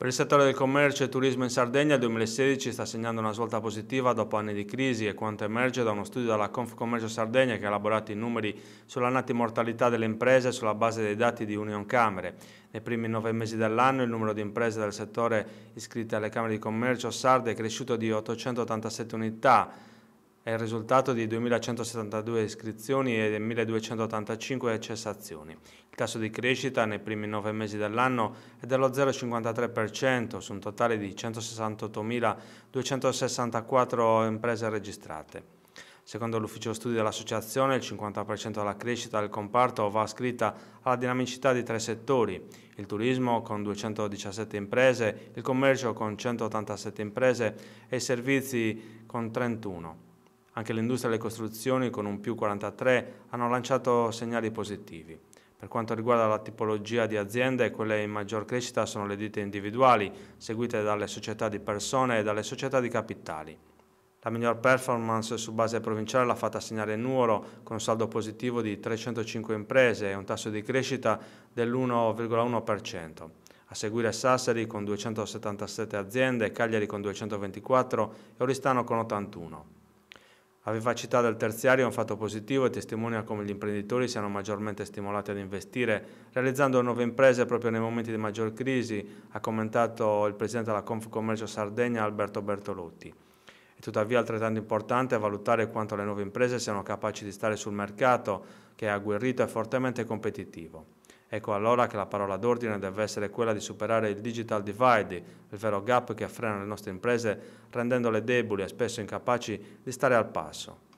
Per il settore del commercio e turismo in Sardegna il 2016 sta segnando una svolta positiva dopo anni di crisi e quanto emerge da uno studio della Confcommercio Sardegna che ha elaborato i numeri sulla nata mortalità delle imprese sulla base dei dati di Union Camere. Nei primi nove mesi dell'anno il numero di imprese del settore iscritte alle Camere di Commercio sarde è cresciuto di 887 unità è il risultato di 2.172 iscrizioni e 1.285 cessazioni. Il tasso di crescita nei primi nove mesi dell'anno è dello 0,53% su un totale di 168.264 imprese registrate. Secondo l'ufficio studi dell'associazione, il 50% della crescita del comparto va ascritta alla dinamicità di tre settori, il turismo con 217 imprese, il commercio con 187 imprese e i servizi con 31. Anche l'industria delle costruzioni con un più 43 hanno lanciato segnali positivi. Per quanto riguarda la tipologia di aziende, quelle in maggior crescita sono le ditte individuali, seguite dalle società di persone e dalle società di capitali. La miglior performance su base provinciale l'ha fatta segnare Nuoro con un saldo positivo di 305 imprese e un tasso di crescita dell'1,1%. A seguire Sassari con 277 aziende, Cagliari con 224 e Oristano con 81. Aveva citato del terziario, un fatto positivo, e testimonia come gli imprenditori siano maggiormente stimolati ad investire, realizzando nuove imprese proprio nei momenti di maggior crisi, ha commentato il presidente della Confcommercio Sardegna Alberto Bertolotti. È tuttavia altrettanto importante valutare quanto le nuove imprese siano capaci di stare sul mercato, che è agguerrito e fortemente competitivo. Ecco allora che la parola d'ordine deve essere quella di superare il digital divide, il vero gap che frena le nostre imprese rendendole deboli e spesso incapaci di stare al passo.